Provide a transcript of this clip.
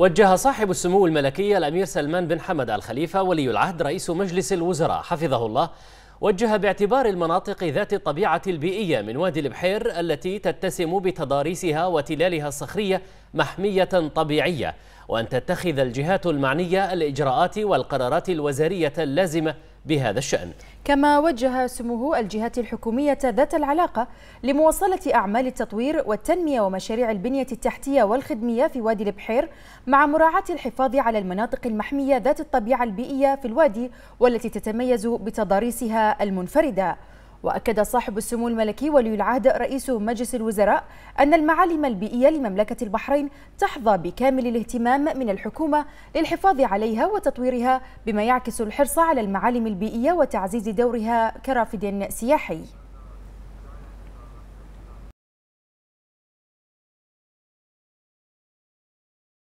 وجه صاحب السمو الملكي الأمير سلمان بن حمد الخليفة ولي العهد رئيس مجلس الوزراء حفظه الله وجه باعتبار المناطق ذات الطبيعة البيئية من وادي البحير التي تتسم بتضاريسها وتلالها الصخرية محمية طبيعية وأن تتخذ الجهات المعنية الإجراءات والقرارات الوزارية اللازمة بهذا الشأن كما وجه سموه الجهات الحكومية ذات العلاقة لمواصلة أعمال التطوير والتنمية ومشاريع البنية التحتية والخدمية في وادي البحير مع مراعاة الحفاظ على المناطق المحمية ذات الطبيعة البيئية في الوادي والتي تتميز بتضاريسها المنفردة وأكد صاحب السمو الملكي ولي العهد رئيس مجلس الوزراء أن المعالم البيئية لمملكة البحرين تحظى بكامل الاهتمام من الحكومة للحفاظ عليها وتطويرها بما يعكس الحرص على المعالم البيئية وتعزيز دورها كرافد سياحي